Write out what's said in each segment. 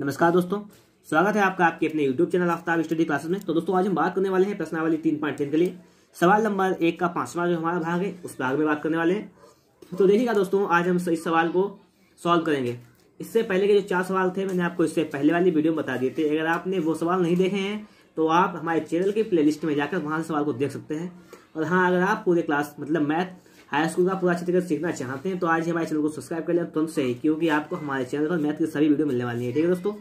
नमस्कार दोस्तों स्वागत है आपका आपके अपने YouTube channel Aftab study classes में तो दोस्तों आज हम बात करने वाले हैं प्रश्नावली तीन पॉइंट तीन के लिए सवाल नंबर एक का पांचवा जो हमारा भाग है उस भाग में बात करने वाले हैं तो देखिएगा दोस्तों आज हम इस सवाल को सॉल्व करेंगे इससे पहले के जो चार सवाल थे मैंने आपको इससे पहले वाली वीडियो में बता दिए थे अगर आपने वो सवाल नहीं देखे हैं तो आप हमारे चैनल के प्ले में जाकर वहाँ से सवाल को देख सकते हैं और हाँ अगर आप पूरे क्लास मतलब मैथ हाई स्कूल का पूरा अच्छी तरह सीखना चाहते हैं तो आज हमारे चैनल को सब्सक्राइब कर लें तुम से क्योंकि आपको हमारे चैनल पर मैथ की सभी वीडियो मिलने वाली है ठीक है दोस्तों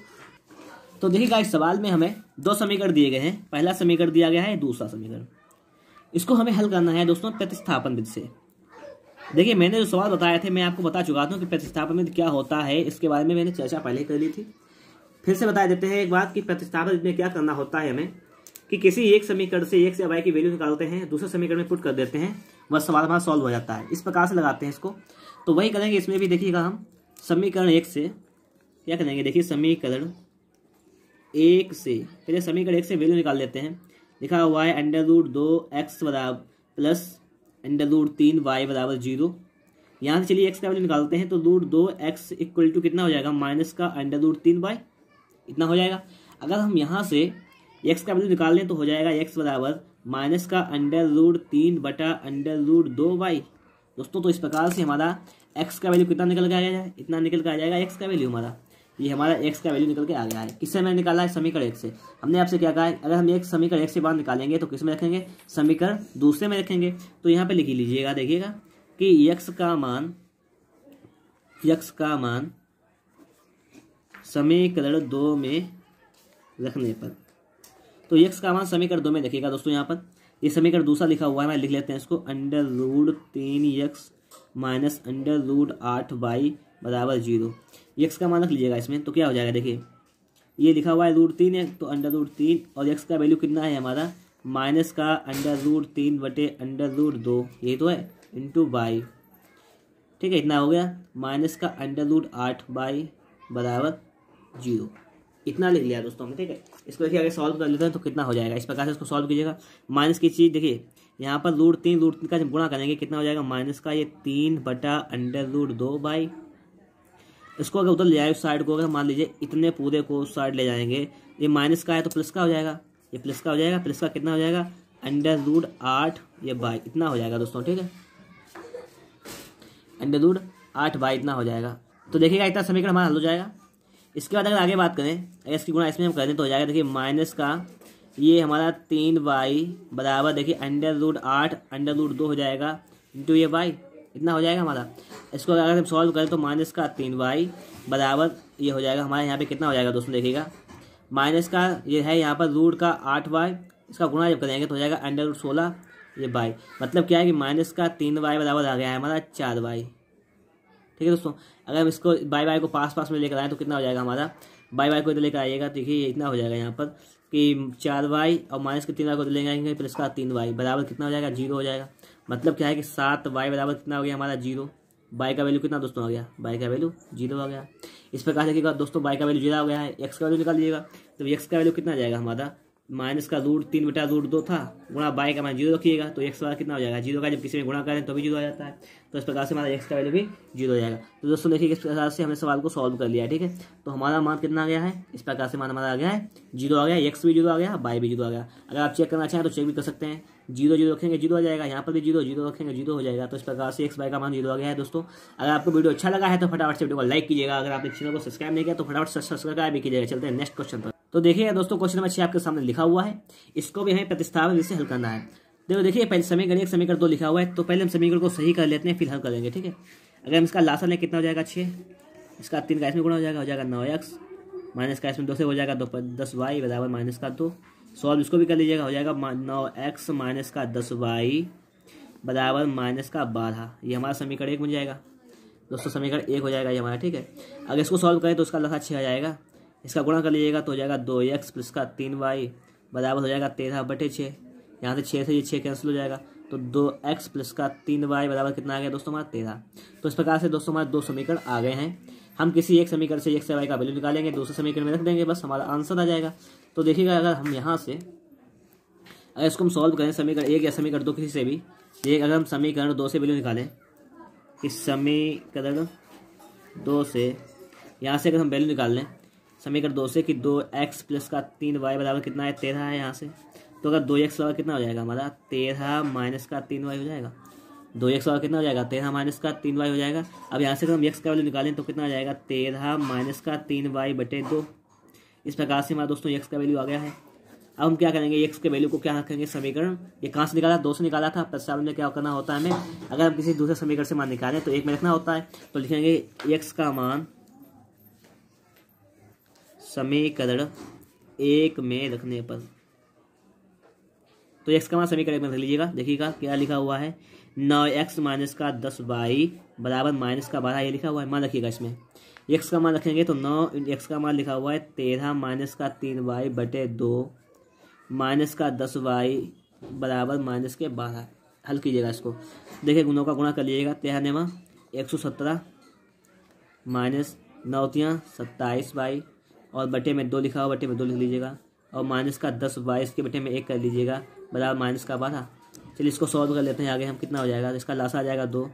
तो देखिए इस सवाल में हमें दो समीकरण दिए गए हैं पहला समीकरण दिया गया है दूसरा समीकरण इसको हमें हल करना है दोस्तों प्रतिस्थापन विधि से देखिए मैंने जो सवाल बताए थे मैं आपको बता चुका था कि प्रतिस्थापन विधि क्या होता है इसके बारे में मैंने चर्चा पहले कर ली थी फिर से बता देते हैं एक बात कि प्रतिस्थापन विधि में क्या करना होता है हमें कि किसी एक समीकरण से एक से अवाई की वैल्यू निकालते हैं दूसरे समीकरण में पुट कर देते हैं वह सवाल हमारा सॉल्व हो जाता है इस प्रकार से लगाते हैं इसको तो वही करेंगे इसमें भी देखिएगा हम समीकरण एक से क्या करेंगे देखिए समीकरण एक से पहले समीकरण एक से वैल्यू निकाल लेते हैं लिखा हुआ है अंडर रूट दो एक्स बराबर प्लस अंडर रूट तीन वाई बराबर जीरो यहाँ से चलिए एक्स का वैल्यू निकालते हैं तो रूट दो एक्स इक्वल टू कितना हो जाएगा माइनस का अंडर रूट तीन वाई इतना हो जाएगा अगर हम यहाँ से एक्स का वैल्यू निकाल लें तो हो जाएगा एक्स बराबर माइनस का अंडर रूट तीन बटा अंडर रूट दो वाई दोस्तों तो इस प्रकार से हमारा एक्स का वैल्यू कितना निकल के आ गया इतना निकल के आ जाएगा एक्स का वैल्यू हमारा ये हमारा एक्स का वैल्यू निकल के आ गया है किससे मैंने निकाला है समीकरण एक से हमने आपसे क्या कहा है अगर हम एक समीकरण एक से बाहर निकालेंगे तो किस में रखेंगे समीकरण दूसरे में रखेंगे तो यहाँ पे लिख लीजिएगा देखिएगा कि यक्स का मान यक्स का मान समीकरण दो में रखने पर तो यक्स का मान समीकरण दो में देखिएगा दोस्तों यहाँ पर ये समीकरण दूसरा लिखा हुआ है मैं लिख लेते हैं इसको अंडर रूड तीन यक्स माइनस अंडर रूड आठ बाई बराबर जीरो यक्स का मान रख लीजिएगा इसमें तो क्या हो जाएगा देखिए ये लिखा हुआ है रूट तीन है तो अंडर रूट तीन और यक्स का वैल्यू कितना है हमारा माइनस का अंडर रूट तीन बटे अंडर रूट दो यही तो है इंटू बाई ठीक है इतना हो गया माइनस का अंडर रूट आठ बाई बराबर जीरो इतना लिख लिया दोस्तों हमने ठीक है इसको देखिए अगर सॉल्व कर लेते हैं तो कितना हो जाएगा इस प्रकार से इसको सॉल्व कीजिएगा माइनस की चीज़ देखिए यहाँ पर रूट तीन रूट तीन का जब गुणा करेंगे कितना हो जाएगा माइनस का ये तीन बटा अंडर रूट दो बाई इसको अगर उधर ले जाए उस साइड को अगर मान लीजिए इतने पूरे को उस साइड ले जाएंगे ये माइनस का है तो प्लस का हो जाएगा ये प्लस का हो जाएगा प्लस का कितना हो जाएगा अंडर रूट आठ ये बाई इतना हो जाएगा दोस्तों ठीक है अंडर रूट आठ बाई इतना हो जाएगा तो देखिएगा इतना समीकरण हमारा हल हो जाएगा इसके बाद अगर आगे बात करें एस की गुणा इसमें हम कर दें तो हो जाएगा देखिए माइनस का ये हमारा तीन वाई बराबर देखिए अंडर रूट आठ अंडर रूट दो हो जाएगा इंटू ये वाई इतना हो जाएगा हमारा इसको अगर हम सॉल्व करें तो माइनस का तीन वाई बराबर ये हो जाएगा हमारे यहाँ पे कितना हो जाएगा दोस्तों देखिएगा माइनस का ये है यहाँ पर रूट का आठ वाई इसका गुणा जब करेंगे तो हो जाएगा अंडर रूट सोलह ये बाई मतलब क्या है कि माइनस का तीन वाई बराबर आ गया है हमारा चार वाई ठीक है दोस्तों अगर हम इसको बाई बाय को पास पास में लेकर आएँ तो कितना हो जाएगा हमारा बाई बाय को इधर लेकर आइएगा तो देखिए इतना हो जाएगा यहाँ पर कि चार वाई और माइनस के तीन वाई को ले आएंगे प्लस का तीन वाई बराबर कितना हो जाएगा जीरो हो जाएगा मतलब क्या है कि सात वाई बराबर कितना हो गया हमारा जीरो बाई का वैल्यू कितना दोस्तों आ गया बाई का वैल्यू जीरो आ गया इस प्रकार से देखिएगा दोस्तों बाई का वैल्यू जीरो हो गया है एक्स का वैल्यू निकाल लीजिएगा तो एक्स का वैल्यू कितना जाएगा हमारा माइनस का रूट तीन बटा रूट दो था गुणा बाई का मान जीरो रखिएगा तो एक्स वाला कितना हो जाएगा जीरो का जब किसी में गुणा करें तो भी जीरो आ जाता है तो इस प्रकार से हमारा एक्स का वैल्यू भी जीरो हो जाएगा तो दोस्तों देखिए इस प्रकार से हमने सवाल को सॉल्व कर लिया ठीक है तो हमारा मान कितना आ गया है इस प्रकार से मान हमारा आ गया है जीरो आ गया एक्स भी जीरो आ गया बाई भी जीरो आ गया अगर आप चेक करना चाहें तो चेक भी कर सकते हैं जीरो जीरो रखेंगे जीरो आ जाएगा यहाँ पर भी जीरो जीरो रखेंगे जीरो हो जाएगा तो इस प्रकार से एक्स बाई का मान जीरो आ गया है दोस्तों अगर आपको वीडियो अच्छा लगा है तो फटाफट से वीडियो को लाइक कीजिएगा अगर आपने चैनल को सब्सक्राइब नहीं किया तो फटाफट सब्सक्राइब भी कीजिएगा चलते हैं नेक्स्ट क्वेश्चन पर तो देखिए दोस्तों क्वेश्चन नंबर छह आपके सामने लिखा हुआ है इसको भी हमें प्रतिस्थापन विधि से हल करना है देखो देखिए पहले समीकरण एक समीकरण दो लिखा हुआ है तो पहले हम समीकरण को सही कर लेते हैं फिर हल कर लेंगे ठीक है अगर हम इसका लासा लें कितना हो जाएगा छः इसका तीन का इसमें गुणा हो जाएगा हो जाएगा नौ एक्स माइनस का इसमें दो से हो जाएगा दो दस वाई बराबर माइनस का दो सॉल्व इसको भी कर लीजिएगा हो जाएगा नौ एक्स माइनस का दस वाई बराबर माइनस का बारह ये हमारा समीकरण एक बन जाएगा दोस्तों समीकरण एक हो जाएगा ये हमारा ठीक है अगर इसको सॉल्व करें तो उसका लसा छः आ जाएगा इसका गुणा कर लीजिएगा तो हो जाएगा दो एक्स प्लस का तीन वाई बराबर हो जाएगा तेरह बटे छः यहाँ से छः से ये छः कैंसिल हो जाएगा तो दो एक्स प्लस का तीन वाई बराबर कितना आ गया दोस्तों हमारा तेरह तो इस प्रकार से दोस्तों हमारे दो समीकरण आ गए हैं हम किसी एक समीकरण से एक से वाई का वैल्यू निकालेंगे दूसरे समीकरण में रख देंगे बस हमारा आंसर आ जाएगा तो देखिएगा अगर हम यहाँ से अगर इसको हम सॉल्व करें समीकरण एक या समीकरण दो किसी से भी एक अगर हम समीकरण दो से वैल्यू निकालें इस समीकरण दो से यहाँ से अगर हम वैल्यू निकाल लें समीकरण दो से कि दो एक्स प्लस का तीन वाई बराबर कितना है तेरह है यहाँ से तो अगर दो एक्स बराबर कितना हो जाएगा हमारा तेरह माइनस का तीन वाई हो जाएगा दो एक्स बराबर कितना हो जाएगा तेरह माइनस का तीन वाई हो जाएगा अब यहाँ से अगर हम एक्स का वैल्यू निकालें तो कितना आ जाएगा तेरह माइनस का तीन वाई बटे दो इस प्रकार से हमारा दोस्तों एक्स का वैल्यू आ गया है अब हम क्या करेंगे एक्स के वैल्यू को क्या रखेंगे समीकरण ये कहाँ से निकाला दो से निकाला था पश्चात में क्या करना होता है हमें अगर हम किसी दूसरे समीकरण से मान निकालें तो एक में रखना होता है तो लिखेंगे एक्स का मान समीकरण एक में रखने पर तो एक्स का मान समीकरण एक में रख लीजिएगा देखिएगा क्या लिखा हुआ है नौ एक्स माइनस का दस बाई बराबर माइनस का बारह ये लिखा हुआ है मान रखिएगा इसमें एक्स का मान रखेंगे तो नौ एक्स का मान लिखा हुआ है तेरह माइनस का तीन बाई बटे दो माइनस का दस बाई बराबर माइनस के बारह हल कीजिएगा इसको देखिए गुणों का गुणा कर लीजिएगा तेरह नेवा एक सौ सत्रह माइनस नौतियाँ सत्ताईस बाई और बटे में दो लिखा हुआ बटे में दो लिख लीजिएगा और माइनस का दस बाईस के बटे में एक कर लीजिएगा बराबर माइनस का बारह चलिए इसको सॉल्व कर लेते हैं आगे हम कितना हो जाएगा इसका लाशा आ जाएगा दो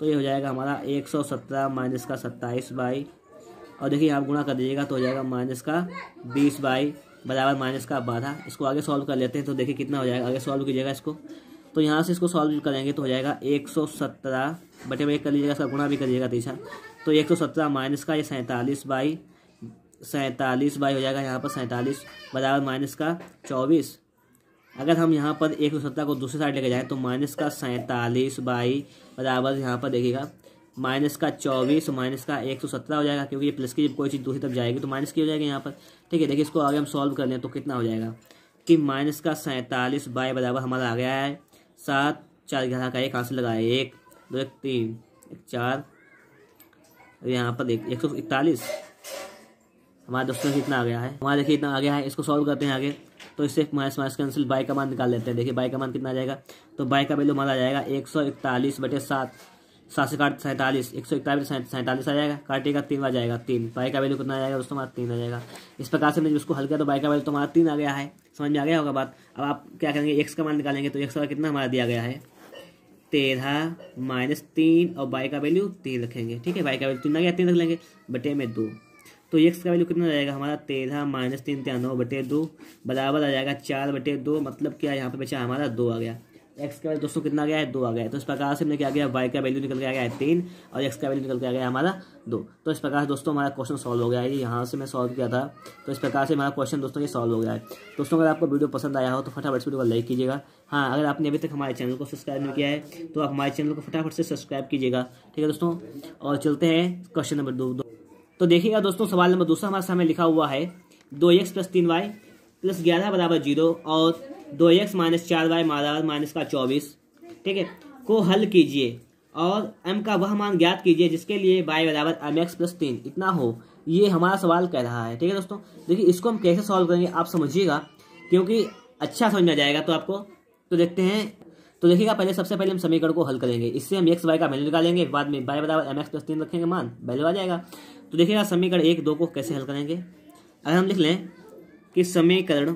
तो ये हो जाएगा हमारा एक सौ सत्रह माइनस का सत्ताईस बाई और देखिए आप गुणा कर दीजिएगा तो हो जाएगा माइनस का बीस बाई बराबर माइनस का बारह इसको आगे सॉल्व कर लेते हैं तो देखिए कितना हो जाएगा आगे सॉल्व कीजिएगा इसको तो यहाँ से इसको सॉल्व करेंगे तो हो जाएगा एक सौ सत्रह बटे में एक कर लीजिएगा इसका गुणा भी कर लीजिएगा तीसरा तो एक सौ सत्रह माइनस का ये सैंतालीस बाई सैंतालीस बाई हो जाएगा यहाँ पर सैंतालीस बराबर माइनस का चौबीस अगर हम यहाँ पर एक सौ सत्रह को दूसरी साइड लेके जाएं तो माइनस का सैंतालीस बाई बराबर यहाँ पर देखिएगा माइनस का चौबीस माइनस का एक सौ सत्रह हो जाएगा क्योंकि ये प्लस की जब कोई चीज़ दूसरी तरफ जाएगी तो माइनस की हो जाएगी यहाँ पर ठीक है देखिए इसको आगे हम सॉल्व कर लें तो कितना हो जाएगा कि माइनस का सैंतालीस बाई बराबर हमारा आ गया है सात चार ग्यारह का एक आंसर लगाए एक दो एक तीन एक चार यहाँ पर एक सौ इकतालीस हमारे दोस्तों में कितना आ गया है वहाँ देखिए इतना आ गया है इसको सॉल्व करते हैं आगे तो इससे माइनस माइनस कैंसिल बाई का मान निकाल लेते हैं देखिए बाई का मान कितना आ जाएगा तो बाई का वैल्यू हमारा जाएगा एक सौ इकतालीस बटे सात सात से काट सैंतालीस एक सौ इकतालीस सैंतालीस आ जाएगा काटेगा तीन आ जाएगा तीन बाई का वैल्यू कितना जाएगा दोस्तों हमारा तीन आ जाएगा इस प्रकार से मैंने उसको हल्का तो बाई का वैल्यू तो हमारा तीन आ गया है समझ में आ गया होगा बात अब आप क्या करेंगे एक्स का मान निकालेंगे तो एक्स का कितना हमारा दिया गया है तेरह माइनस तीन और बाई का वैल्यू तीन रखेंगे ठीक है बाई का वैल्यू तीन आ गया तीन रख लेंगे बटे में दो तो एक्स का वैल्यू कितना रहेगा हमारा तेरह माइनस तीन तेरह नौ बटे दो बराबर आ जाएगा चार बटे दो मतलब क्या यहाँ पे बचा हमारा दो आ गया एक्स का वैल्यू दोस्तों कितना आ गया है दो आ गया तो इस प्रकार से हमने क्या गया वाई का वैल्यू निकल के आ गया है तीन और एक्स का वैल्यू निकल के आ गया हमारा दो तो इस प्रकार से दोस्तों हमारा क्वेश्चन सॉल्व हो गया है यहाँ से मैं सॉल्व किया था तो इस प्रकार से हमारा क्वेश्चन दोस्तों ये सॉल्व हो गया है दोस्तों अगर आपको वीडियो पसंद आया हो तो फटाफट इस वीडियो को लाइक कीजिएगा हाँ अगर आपने अभी तक हमारे चैनल को सब्सक्राइब नहीं किया है तो आप हमारे चैनल को फटाफट से सब्सक्राइब कीजिएगा ठीक है दोस्तों और चलते हैं क्वेश्चन नंबर दो तो देखिएगा दोस्तों सवाल नंबर दूसरा हमारे सामने लिखा हुआ है दो एक्स प्लस तीन वाई प्लस ग्यारह बराबर जीरो और दो एक्स माइनस चार वाई बराबर माइनस का चौबीस ठीक है को हल कीजिए और एम का वह मान ज्ञात कीजिए जिसके लिए वाई बराबर एम एक्स प्लस तीन इतना हो ये हमारा सवाल कह रहा है ठीक है दोस्तों देखिए इसको हम कैसे सॉल्व करेंगे आप समझिएगा क्योंकि अच्छा समझ में आ जाएगा तो आपको तो देखते हैं तो देखिएगा पहले सबसे पहले हम समीकरण को हल करेंगे इससे हम एक्स वाई का वैल्यू निकालेंगे बाद में वाई बराबर एम एक्स प्लस तीन रखेंगे मान वैल्यू आ जाएगा तो देखिएगा समीकरण एक दो को कैसे हल करेंगे अगर हम लिख लें कि समीकरण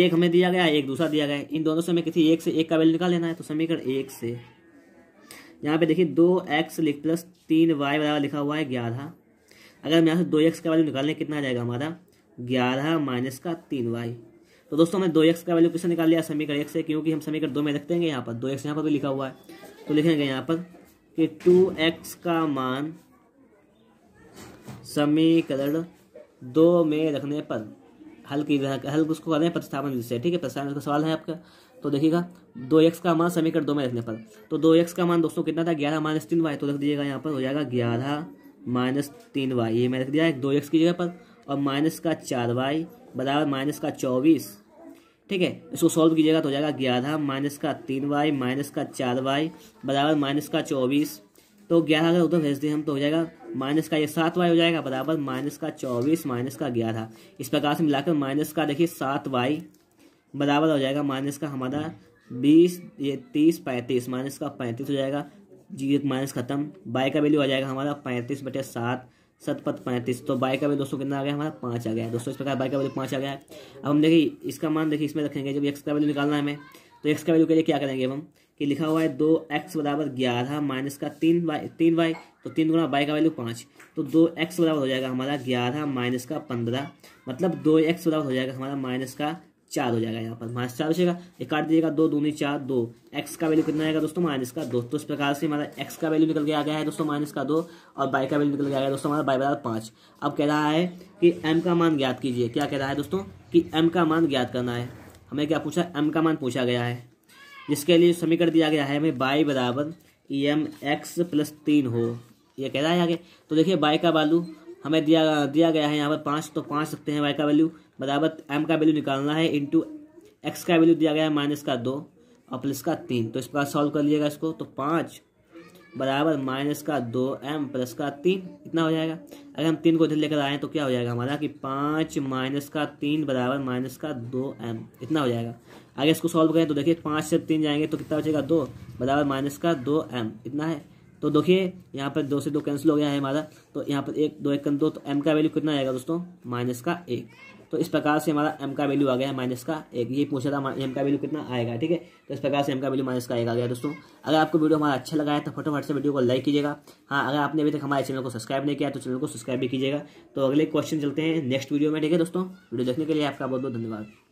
एक हमें दिया गया एक दूसरा दिया गया इन दोनों से हमें किसी एक से एक का वैल्यू निकाल लेना है तो समीकरण एक से यहाँ पे देखिए दो एक्स लिख प्लस तीन वाई बराबर लिखा हुआ है ग्यारह अगर हम यहाँ से दो एक्स का वैल्यू निकाल लें कितना आ जाएगा हमारा ग्यारह माइनस का तीन वाई तो दोस्तों हमने दो एक्स का वैल्यू किससे निकाल लिया समीकरण एक से क्योंकि हम समीकरण दो में रखते हैं यहाँ पर दो एक्स यहाँ पर भी लिखा हुआ है तो लिखेंगे यहाँ पर कि टू एक्स का मान समीकरण दो में रखने पर हल की हल उसको कर रहे हैं प्रतिस्थापन विधि से ठीक है प्रतिस्थापन का सवाल है आपका तो देखिएगा दो एक्स का मान समीकरण दो में रखने पर तो दो एक्स का मान दोस्तों कितना था ग्यारह माइनस तीन वाई तो रख दीजिएगा यहाँ पर हो जाएगा ग्यारह माइनस तीन वाई ये मैं रख दिया दो एक्स की जगह पर और माइनस का चार वाई बराबर माइनस का चौबीस ठीक है इसको सॉल्व कीजिएगा तो हो जाएगा ग्यारह माइनस का तीन वाई माइनस का चार वाई बराबर माइनस का चौबीस तो ग्यारह अगर उधर भेज दें हम तो हो जाएगा माइनस का ये सात वाई हो जाएगा बराबर माइनस का चौबीस माइनस का ग्यारह इस प्रकार से मिलाकर माइनस का देखिए सात वाई बराबर हो जाएगा माइनस का हमारा बीस ये तीस पैंतीस माइनस का पैंतीस हो जाएगा जी माइनस खत्म बाई का वैल्यू आ जाएगा हमारा पैंतीस बटे सात सतपथ पैंतीस तो बाई का वैल्यू दोस्तों कितना आ गया हमारा पाँच आ गया दोस्तों इस प्रकार बाई का वैल्यू पाँच आ गया अब हम देखिए इसका मान देखिए इसमें रखेंगे जब एक्स का वैल्यू निकालना है हमें तो एक्स का वैल्यू के लिए क्या करेंगे हम कि लिखा हुआ है दो एक्स बराबर ग्यारह माइनस का तीन बाई तीन बाई तो तीन गुना बाई का वैल्यू पाँच तो दो एक्स बराबर हो जाएगा हमारा ग्यारह माइनस का पंद्रह मतलब दो एक्स बराबर हो जाएगा हमारा माइनस का चार हो जाएगा यहाँ पर माइनस चार हो जाएगा ये काट दीजिएगा दो दूनी चार दो एक्स का वैल्यू कितना आएगा दोस्तों माइनस का दो तो इस प्रकार से हमारा एक्स का वैल्यू निकल के आ गया है दोस्तों माइनस का दो और बाई का वैल्यू निकल गया है गया दोस्तों हमारा बाई बराबर पाँच अब कह रहा है कि एम का मान ज्ञात कीजिए क्या कह रहा है दोस्तों कि एम का मान ज्ञात करना है हमें क्या पूछा एम का मान पूछा गया है इसके लिए समीकरण दिया गया है हमें बाई बराबर ई एम एक्स प्लस तीन हो यह कह रहा है आगे तो देखिए बाई का वैल्यू हमें दिया दिया गया है यहाँ पर पाँच तो पाँच सकते हैं बाई का वैल्यू बराबर एम का वैल्यू निकालना है इंटू एक्स का वैल्यू दिया गया है माइनस का दो और प्लस का तीन तो इस प्रकार सॉल्व कर लिएगा इसको तो पाँच बराबर माइनस का दो एम प्लस का तीन इतना हो जाएगा अगर हम तीन को इधर लेकर आएँ तो क्या हो जाएगा हमारा कि पाँच माइनस का तीन बराबर माइनस का दो एम इतना हो जाएगा आगे इसको सॉल्व करें तो देखिए पाँच से तीन जाएंगे तो कितना बचेगा दो बराबर माइनस का दो एम इतना है तो देखिए यहाँ पर दो से दो कैंसिल हो गया है हमारा तो यहाँ पर एक दो एक दो तो एम का वैल्यू कितना आएगा दोस्तों माइनस का एक तो इस प्रकार से हमारा एम का वैल्यू आ गया है माइनस का एक ये पूछा था एम का वैल्यू कितना आएगा ठीक है तो इस प्रकार से एम का वैल्यू माइनस का एक आ गया दोस्तों अगर आपको वीडियो हमारा अच्छा लगा है तो फटोफट से वीडियो को लाइक कीजिएगा हाँ अगर आपने अभी तक हमारे चैनल को सब्सक्राइब नहीं किया तो चैनल को सब्सक्राइब भी कीजिएगा तो अगले क्वेश्चन चलते हैं नेक्स्ट वीडियो में ठीक है दोस्तों वीडियो देखने के लिए आपका बहुत बहुत धन्यवाद